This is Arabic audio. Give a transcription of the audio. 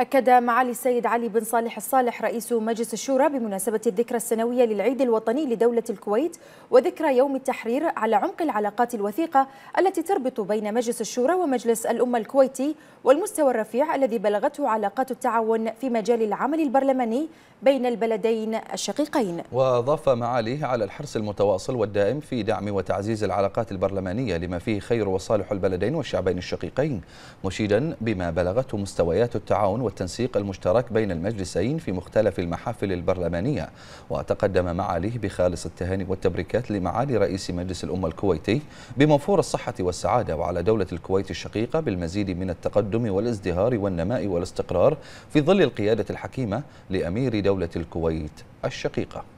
أكد معالي السيد علي بن صالح الصالح رئيس مجلس الشورى بمناسبة الذكرى السنوية للعيد الوطني لدولة الكويت وذكرى يوم التحرير على عمق العلاقات الوثيقة التي تربط بين مجلس الشورى ومجلس الأمة الكويتي والمستوى الرفيع الذي بلغته علاقات التعاون في مجال العمل البرلماني بين البلدين الشقيقين وأضاف معاليه على الحرص المتواصل والدائم في دعم وتعزيز العلاقات البرلمانية لما فيه خير وصالح البلدين والشعبين الشقيقين مشيدا بما بلغته مستويات التعاون والتنسيق المشترك بين المجلسين في مختلف المحافل البرلمانية وتقدم معاليه بخالص التهاني والتبريكات لمعالي رئيس مجلس الأمة الكويتي بموفور الصحة والسعادة وعلى دولة الكويت الشقيقة بالمزيد من التقدم والازدهار والنماء والاستقرار في ظل القيادة الحكيمة لأمير دولة الكويت الشقيقة